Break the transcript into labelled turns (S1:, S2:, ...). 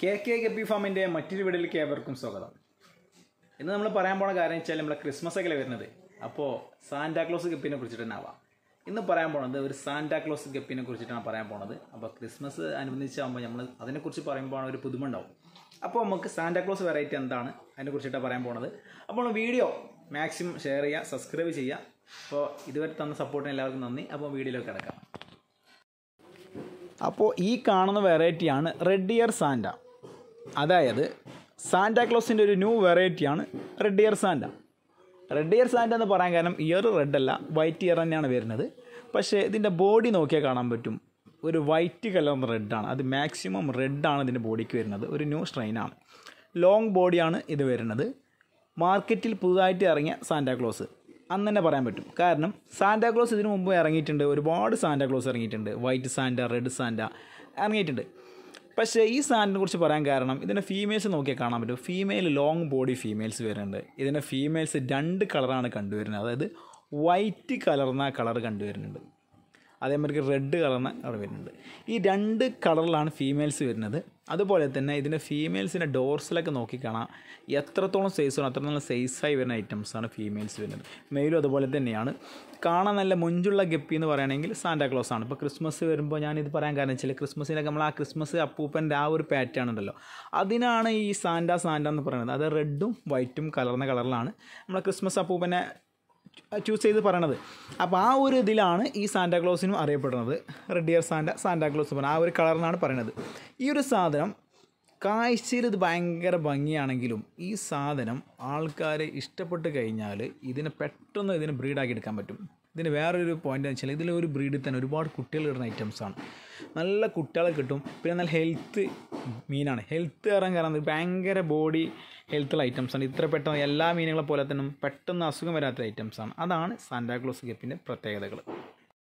S1: K K guppy ഫാമിൻ്റെ മറ്റൊരു വീഡിയോയിലേക്ക് ഏവർക്കും സ്വാഗതം ഇന്ന് നമ്മൾ പറയാൻ പോണ കാര്യം വെച്ചാൽ നമ്മളെ ക്രിസ്മസ് ഒക്കെ വരുന്നത് അപ്പോൾ സാന്റാക്ലോസ് ഗപ്പിനെ കുറിച്ചിട്ട് തന്നെ ആവാം ഇന്ന് പറയാൻ പോണത് ഒരു സാന്റാക്ലോസ് ഗപ്പിനെ കുറിച്ചിട്ടാണ് പറയാൻ പോണത് അപ്പോൾ ക്രിസ്മസ് അനുബന്ധിച്ചാകുമ്പോൾ നമ്മൾ അതിനെക്കുറിച്ച് പറയുമ്പോൾ ഒരു പുതുമ ഉണ്ടാവും അപ്പോൾ നമുക്ക് സാന്റാക്ലോസ് വെറൈറ്റി എന്താണ് കുറിച്ചിട്ടാണ് പറയാൻ പോണത് അപ്പോൾ വീഡിയോ മാക്സിമം ഷെയർ ചെയ്യുക സബ്സ്ക്രൈബ് ചെയ്യുക അപ്പോൾ ഇതുവരെ തന്ന സപ്പോർട്ടിന് എല്ലാവർക്കും നന്ദി അപ്പോൾ വീഡിയോയിലേക്ക് കിടക്കാം അപ്പോൾ ഈ കാണുന്ന വെറൈറ്റിയാണ് റെഡ് ഇയർ സാൻഡ അതായത് സാന്റാക്ലോസിൻ്റെ ഒരു ന്യൂ വെറൈറ്റിയാണ് red ear Santa red ear Santa എന്ന് പറയാൻ കാരണം ഇയർ റെഡ് അല്ല വൈറ്റ് ഇയർ തന്നെയാണ് വരുന്നത് പക്ഷേ ഇതിൻ്റെ ബോഡി നോക്കിയാൽ കാണാൻ പറ്റും ഒരു വൈറ്റ് കലർന്ന റെഡാണ് അത് മാക്സിമം റെഡാണ് ഇതിൻ്റെ ബോഡിക്ക് വരുന്നത് ഒരു ന്യൂ സ്ട്രെയിനാണ് ലോങ് ബോഡിയാണ് ഇത് വരുന്നത് മാർക്കറ്റിൽ പുതുതായിട്ട് ഇറങ്ങിയ സാന്റാക്ലോസ് അന്ന് തന്നെ പറയാൻ പറ്റും കാരണം സാന്റാക്ലോസ് ഇതിനു മുമ്പ് ഇറങ്ങിയിട്ടുണ്ട് ഒരുപാട് സാന്റാക്ലോസ് ഇറങ്ങിയിട്ടുണ്ട് വൈറ്റ് സാന്റ റെഡ് സാന്റ ഇറങ്ങിയിട്ടുണ്ട് പക്ഷേ ഈ സാധനത്തിനെ കുറിച്ച് പറയാൻ കാരണം ഇതിൻ്റെ ഫീമെയിൽസ് നോക്കിയാൽ കാണാൻ പറ്റും ഫീമെയിൽ ലോങ് ബോഡി ഫീമെയിൽസ് വരുന്നുണ്ട് ഇതിൻ്റെ ഫീമെയിൽസ് രണ്ട് കളറാണ് കണ്ടുവരുന്നത് അതായത് വൈറ്റ് കലർന്ന കളർ കണ്ടുവരുന്നുണ്ട് അതേമാതിരി റെഡ് കളറിന് അവിടെ വരുന്നുണ്ട് ഈ രണ്ട് കളറിലാണ് ഫീമെയിൽസ് വരുന്നത് അതുപോലെ തന്നെ ഇതിൻ്റെ ഫീമെയിൽസിൻ്റെ ഡോർസിലൊക്കെ നോക്കിക്കാണാം എത്രത്തോളം സൈസ് വേണം അത്രത്തോളം സൈസായി വരുന്ന ഐറ്റംസാണ് ഫീമെയിൽസ് വരുന്നത് മെയിലും അതുപോലെ തന്നെയാണ് കാണാൻ നല്ല മുഞ്ചുള്ള ഗപ്പി എന്ന് പറയുകയാണെങ്കിൽ സാന്റാക്ലോസ് ആണ് ഇപ്പോൾ ക്രിസ്മസ് വരുമ്പോൾ ഞാനിത് പറയാൻ കാരണം വെച്ചാൽ ക്രിസ്മസിനൊക്കെ നമ്മൾ ആ ക്രിസ്മസ് അപ്പൂപ്പൻ്റെ ആ ഒരു പാറ്റേൺ ഉണ്ടല്ലോ അതിനാണ് ഈ സാന്റ സാന്റ എന്ന് പറയുന്നത് അത് റെഡും വൈറ്റും കലർന്ന കളറിലാണ് നമ്മൾ ക്രിസ്മസ് അപ്പൂപ്പനെ ചൂസ് ചെയ്ത് പറയണത് അപ്പോൾ ആ ഒരു ഇതിലാണ് ഈ സാന്റാക്ലോസിനും അറിയപ്പെടുന്നത് റെഡിയർ സാന്റ സാന്റാക്ലോസ് പറഞ്ഞ ആ ഒരു കളറിനാണ് പറയുന്നത് ഈ ഒരു സാധനം കാഴ്ചയിൽ ഇത് ഭയങ്കര ഭംഗിയാണെങ്കിലും ഈ സാധനം ആൾക്കാരെ ഇഷ്ടപ്പെട്ട് കഴിഞ്ഞാൽ ഇതിനെ പെട്ടെന്ന് ഇതിനെ ബ്രീഡാക്കി എടുക്കാൻ പറ്റും ഇതിന് വേറൊരു പോയിന്റ് എന്ന് വെച്ചാൽ ഇതിലൊരു ബ്രീഡിൽ തന്നെ ഒരുപാട് കുട്ടികൾ ഇടുന്ന ഐറ്റംസാണ് നല്ല കുട്ടികളെ കിട്ടും പിന്നെ നല്ല ഹെൽത്ത് മീനാണ് ഹെൽത്ത് കയറാൻ കാരണം ഭയങ്കര ബോഡി ഹെൽത്തുള്ള ഐറ്റംസാണ് ഇത്ര പെട്ടെന്ന് എല്ലാ മീനുകളെ പോലെ തന്നെ പെട്ടെന്ന് അസുഖം വരാത്ത ഐറ്റംസാണ് അതാണ് സാന്റാക്ലോസ് ഗപ്പിൻ്റെ പ്രത്യേകതകൾ